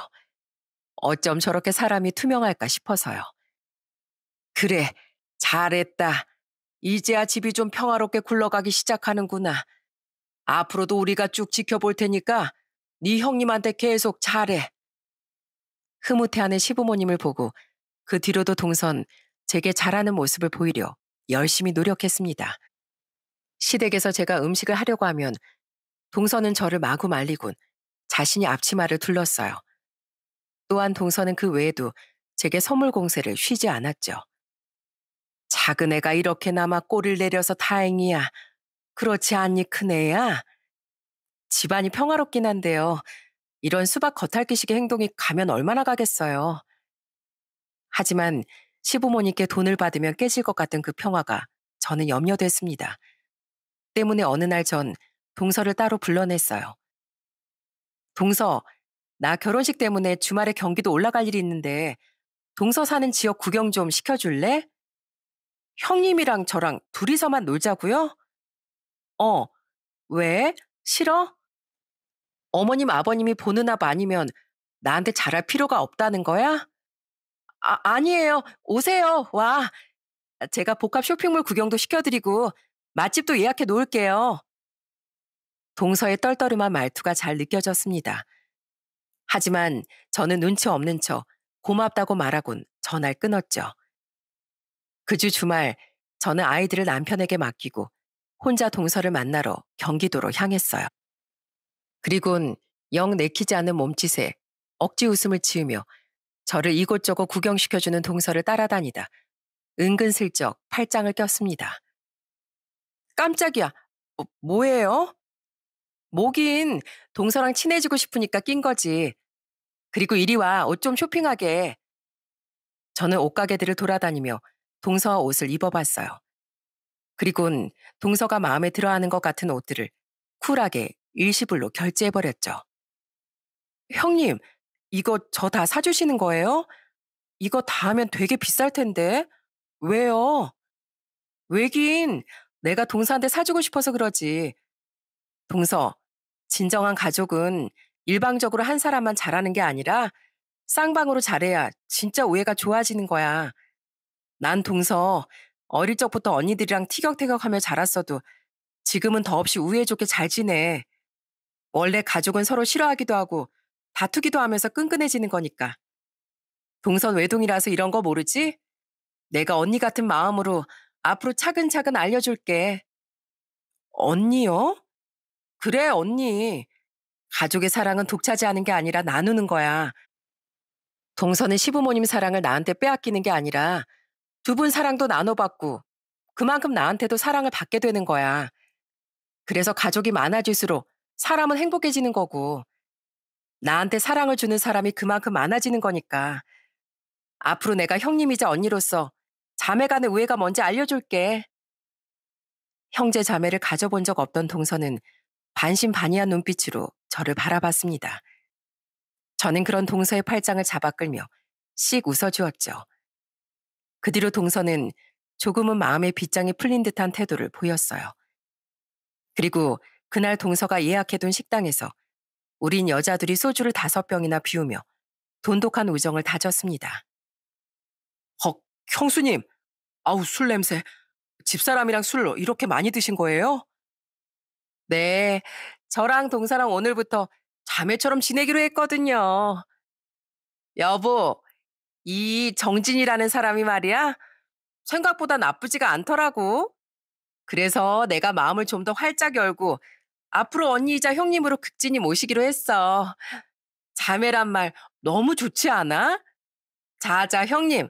어쩜 저렇게 사람이 투명할까 싶어서요. 그래, 잘했다. 이제야 집이 좀 평화롭게 굴러가기 시작하는구나. 앞으로도 우리가 쭉 지켜볼 테니까 네 형님한테 계속 잘해. 흐뭇해하는 시부모님을 보고 그 뒤로도 동선 제게 잘하는 모습을 보이려 열심히 노력했습니다. 시댁에서 제가 음식을 하려고 하면 동서는 저를 마구 말리곤 자신이 앞치마를 둘렀어요. 또한 동서는 그 외에도 제게 선물 공세를 쉬지 않았죠. 작은 애가 이렇게나마 꼬리를 내려서 다행이야. 그렇지 않니 큰 애야? 집안이 평화롭긴 한데요. 이런 수박 겉핥기식의 행동이 가면 얼마나 가겠어요. 하지만 시부모님께 돈을 받으면 깨질 것 같은 그 평화가 저는 염려됐습니다. 때문에 어느 날 전 동서를 따로 불러냈어요. 동서, 나 결혼식 때문에 주말에 경기도 올라갈 일이 있는데 동서 사는 지역 구경 좀 시켜줄래? 형님이랑 저랑 둘이서만 놀자고요? 어, 왜? 싫어? 어머님, 아버님이 보는 앞 아니면 나한테 잘할 필요가 없다는 거야? 아, 아니에요. 오세요. 와. 제가 복합 쇼핑몰 구경도 시켜드리고 맛집도 예약해 놓을게요. 동서의 떨떠름한 말투가 잘 느껴졌습니다. 하지만 저는 눈치 없는 척 고맙다고 말하곤 전화를 끊었죠. 그 주 주말 저는 아이들을 남편에게 맡기고 혼자 동서를 만나러 경기도로 향했어요. 그리곤 영 내키지 않은 몸짓에 억지 웃음을 지으며 저를 이곳저곳 구경시켜주는 동서를 따라다니다 은근슬쩍 팔짱을 꼈습니다. 깜짝이야. 어, 뭐예요? 뭐긴 동서랑 친해지고 싶으니까 낀 거지. 그리고 이리 와 옷 좀 쇼핑하게. 저는 옷가게들을 돌아다니며 동서와 옷을 입어봤어요. 그리곤 동서가 마음에 들어하는 것 같은 옷들을 쿨하게 일시불로 결제해버렸죠. 형님, 이거 저 다 사주시는 거예요? 이거 다 하면 되게 비쌀 텐데. 왜요? 왜긴 내가 동서한테 사주고 싶어서 그러지. 동서, 진정한 가족은 일방적으로 한 사람만 잘하는 게 아니라 쌍방으로 잘해야 진짜 우애가 좋아지는 거야. 난 동서 어릴 적부터 언니들이랑 티격태격하며 자랐어도 지금은 더없이 우애좋게잘 지내. 원래 가족은 서로 싫어하기도 하고 다투기도 하면서 끈끈해지는 거니까. 동선 외동이라서 이런 거 모르지? 내가 언니 같은 마음으로 앞으로 차근차근 알려줄게. 언니요? 그래, 언니. 가족의 사랑은 독차지하는 게 아니라 나누는 거야. 동선은 시부모님 사랑을 나한테 빼앗기는 게 아니라 두 분 사랑도 나눠받고 그만큼 나한테도 사랑을 받게 되는 거야. 그래서 가족이 많아질수록 사람은 행복해지는 거고 나한테 사랑을 주는 사람이 그만큼 많아지는 거니까 앞으로 내가 형님이자 언니로서 자매간의 우애가 뭔지 알려줄게. 형제 자매를 가져본 적 없던 동서는 반신반의한 눈빛으로 저를 바라봤습니다. 저는 그런 동서의 팔짱을 잡아 끌며 씩 웃어주었죠. 그 뒤로 동서는 조금은 마음의 빗장이 풀린 듯한 태도를 보였어요. 그리고 그날 동서가 예약해둔 식당에서 우린 여자들이 소주를 다섯 병이나 비우며 돈독한 우정을 다졌습니다. 형수님, 아우 술 냄새. 집사람이랑 술로 이렇게 많이 드신 거예요? 네, 저랑 동사랑 오늘부터 자매처럼 지내기로 했거든요. 여보, 이 정진이라는 사람이 말이야. 생각보다 나쁘지가 않더라고. 그래서 내가 마음을 좀 더 활짝 열고 앞으로 언니이자 형님으로 극진히 모시기로 했어. 자매란 말 너무 좋지 않아? 자자 형님,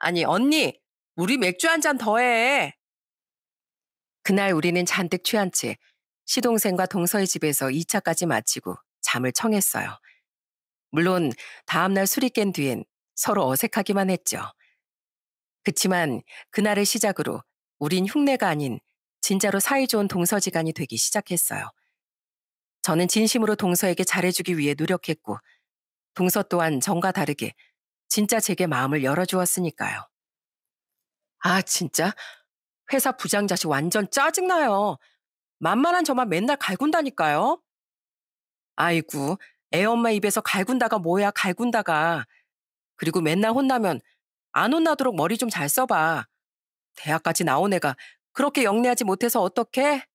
아니, 언니, 우리 맥주 한 잔 더해. 그날 우리는 잔뜩 취한 채 시동생과 동서의 집에서 2차까지 마치고 잠을 청했어요. 물론 다음날 술이 깬 뒤엔 서로 어색하기만 했죠. 그치만 그날을 시작으로 우린 흉내가 아닌 진짜로 사이좋은 동서지간이 되기 시작했어요. 저는 진심으로 동서에게 잘해주기 위해 노력했고 동서 또한 전과 다르게 진짜 제게 마음을 열어주었으니까요. 아, 진짜? 회사 부장 자식 완전 짜증나요. 만만한 저만 맨날 갈군다니까요. 아이고, 애 엄마 입에서 갈군다가 뭐야, 갈군다가. 그리고 맨날 혼나면 안 혼나도록 머리 좀 잘 써봐. 대학까지 나온 애가 그렇게 영리하지 못해서 어떡해?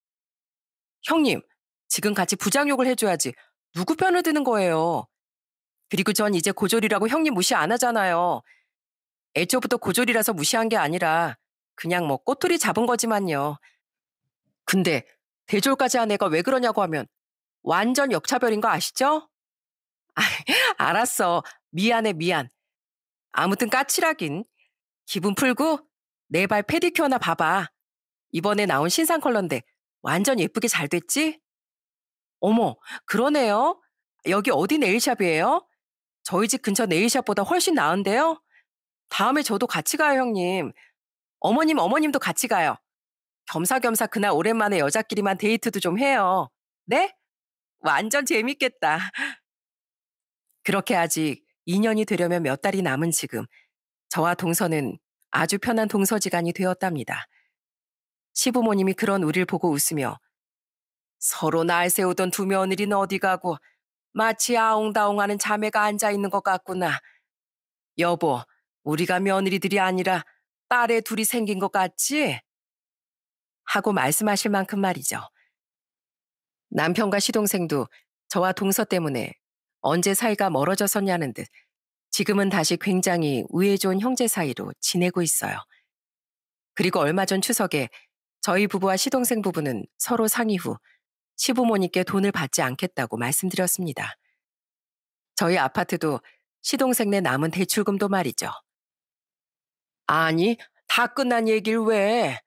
형님, 지금 같이 부장욕을 해줘야지 누구 편을 드는 거예요. 그리고 전 이제 고졸이라고 형님 무시 안 하잖아요. 애초부터 고졸이라서 무시한 게 아니라 그냥 뭐 꼬투리 잡은 거지만요. 근데 대졸까지 한 애가 왜 그러냐고 하면 완전 역차별인 거 아시죠? 알았어. 미안해 미안. 아무튼 까칠하긴. 기분 풀고 내 발 페디큐어나 봐봐. 이번에 나온 신상 컬러인데 완전 예쁘게 잘 됐지? 어머, 그러네요. 여기 어디 네일샵이에요? 저희 집 근처 네일샵보다 훨씬 나은데요? 다음에 저도 같이 가요, 형님. 어머님, 어머님도 같이 가요. 겸사겸사 그날 오랜만에 여자끼리만 데이트도 좀 해요. 네? 완전 재밌겠다. 그렇게 아직 2년이 되려면 몇 달이 남은 지금 저와 동서는 아주 편한 동서지간이 되었답니다. 시부모님이 그런 우리를 보고 웃으며 서로 날 세우던 두 며느리는 어디 가고 마치 아웅다웅하는 자매가 앉아 있는 것 같구나. 여보, 우리가 며느리들이 아니라 딸의 둘이 생긴 것 같지? 하고 말씀하실 만큼 말이죠. 남편과 시동생도 저와 동서 때문에 언제 사이가 멀어졌었냐는 듯 지금은 다시 굉장히 우애 좋은 형제 사이로 지내고 있어요. 그리고 얼마 전 추석에 저희 부부와 시동생 부부는 서로 상의 후 시부모님께 돈을 받지 않겠다고 말씀드렸습니다. 저희 아파트도 시동생네 남은 대출금도 말이죠. 아니, 다 끝난 얘길 왜?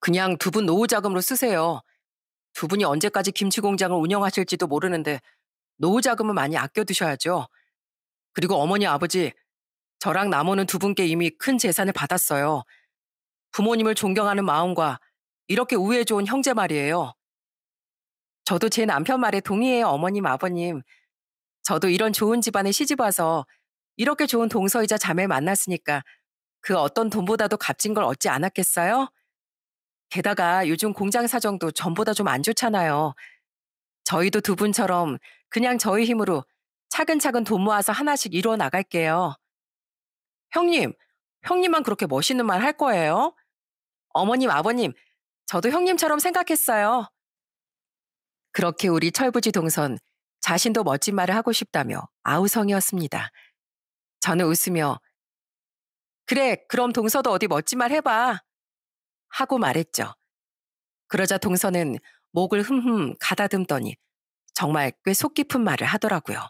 그냥 두 분 노후자금으로 쓰세요. 두 분이 언제까지 김치 공장을 운영하실지도 모르는데 노후자금은 많이 아껴두셔야죠. 그리고 어머니 아버지, 저랑 나호는두 분께 이미 큰 재산을 받았어요. 부모님을 존경하는 마음과 이렇게 우애 좋은 형제 말이에요. 저도 제 남편 말에 동의해요, 어머님, 아버님. 저도 이런 좋은 집안에 시집 와서 이렇게 좋은 동서이자 자매 만났으니까 그 어떤 돈보다도 값진 걸 얻지 않았겠어요? 게다가 요즘 공장 사정도 전보다 좀 안 좋잖아요. 저희도 두 분처럼 그냥 저희 힘으로 차근차근 돈 모아서 하나씩 이루어 나갈게요. 형님, 형님만 그렇게 멋있는 말 할 거예요? 어머님, 아버님, 저도 형님처럼 생각했어요. 그렇게 우리 철부지 동선 자신도 멋진 말을 하고 싶다며 아우성이었습니다. 저는 웃으며 그래 그럼 동서도 어디 멋진 말 해봐 하고 말했죠. 그러자 동서는 목을 흠흠 가다듬더니 정말 꽤 속 깊은 말을 하더라고요.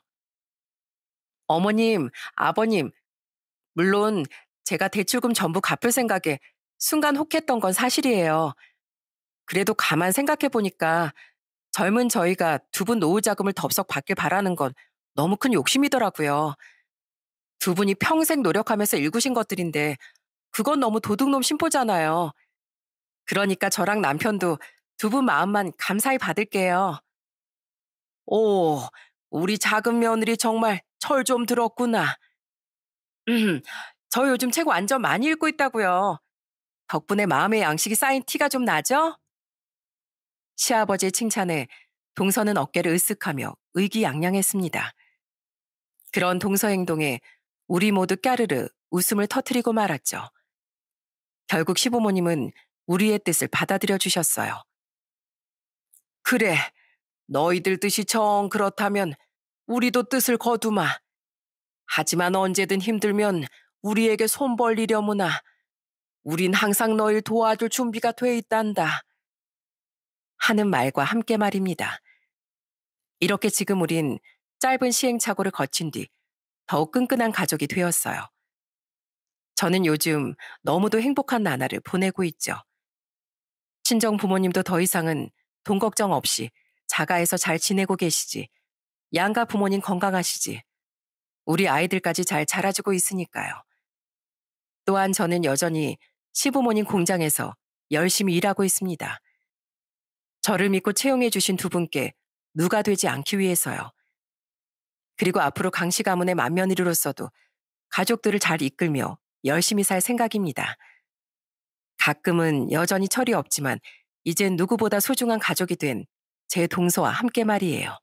어머님, 아버님, 물론 제가 대출금 전부 갚을 생각에 순간 혹했던 건 사실이에요. 그래도 가만 생각해 보니까 젊은 저희가 두 분 노후 자금을 덥석 받길 바라는 건 너무 큰 욕심이더라고요. 두 분이 평생 노력하면서 일구신 것들인데 그건 너무 도둑놈 심보잖아요. 그러니까 저랑 남편도 두 분 마음만 감사히 받을게요. 오, 우리 작은 며느리 정말 철 좀 들었구나. 음, 저 요즘 책 완전 많이 읽고 있다고요. 덕분에 마음의 양식이 쌓인 티가 좀 나죠? 시아버지 칭찬에 동서는 어깨를 으쓱하며 의기양양했습니다. 그런 동서 행동에 우리 모두 까르르 웃음을 터트리고 말았죠. 결국 시부모님은 우리의 뜻을 받아들여 주셨어요. 그래, 너희들 뜻이 정 그렇다면 우리도 뜻을 거두마. 하지만 언제든 힘들면 우리에게 손 벌리려무나. 우린 항상 너희를 도와줄 준비가 돼 있단다. 하는 말과 함께 말입니다. 이렇게 지금 우린 짧은 시행착오를 거친 뒤 더욱 끈끈한 가족이 되었어요. 저는 요즘 너무도 행복한 나날을 보내고 있죠. 친정 부모님도 더 이상은 돈 걱정 없이 자가에서 잘 지내고 계시지. 양가 부모님 건강하시지. 우리 아이들까지 잘 자라주고 있으니까요. 또한 저는 여전히 시부모님 공장에서 열심히 일하고 있습니다. 저를 믿고 채용해 주신 두 분께 누가 되지 않기 위해서요. 그리고 앞으로 강씨 가문의 만면이로서도 가족들을 잘 이끌며 열심히 살 생각입니다. 가끔은 여전히 철이 없지만 이젠 누구보다 소중한 가족이 된 제 동서와 함께 말이에요.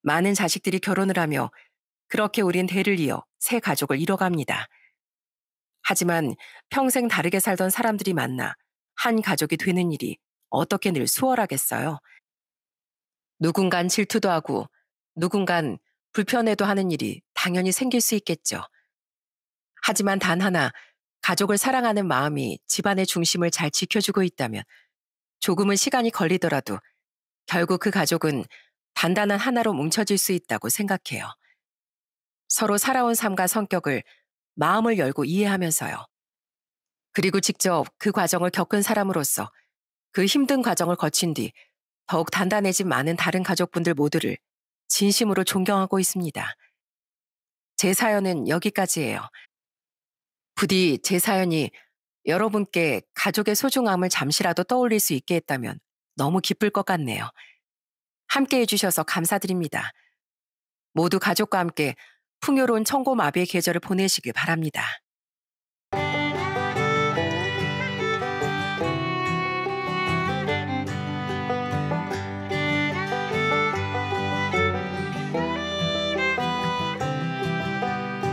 많은 자식들이 결혼을 하며 그렇게 우린 대를 이어 새 가족을 이뤄갑니다. 하지만 평생 다르게 살던 사람들이 만나 한 가족이 되는 일이 어떻게 늘 수월하겠어요. 누군간 질투도 하고 누군간 불편해도 하는 일이 당연히 생길 수 있겠죠. 하지만 단 하나 가족을 사랑하는 마음이 집안의 중심을 잘 지켜주고 있다면 조금은 시간이 걸리더라도 결국 그 가족은 단단한 하나로 뭉쳐질 수 있다고 생각해요. 서로 살아온 삶과 성격을 마음을 열고 이해하면서요. 그리고 직접 그 과정을 겪은 사람으로서 그 힘든 과정을 거친 뒤 더욱 단단해진 많은 다른 가족분들 모두를 진심으로 존경하고 있습니다. 제 사연은 여기까지예요. 부디 제 사연이 여러분께 가족의 소중함을 잠시라도 떠올릴 수 있게 했다면 너무 기쁠 것 같네요. 함께 해주셔서 감사드립니다. 모두 가족과 함께 풍요로운 청고마비의 계절을 보내시길 바랍니다.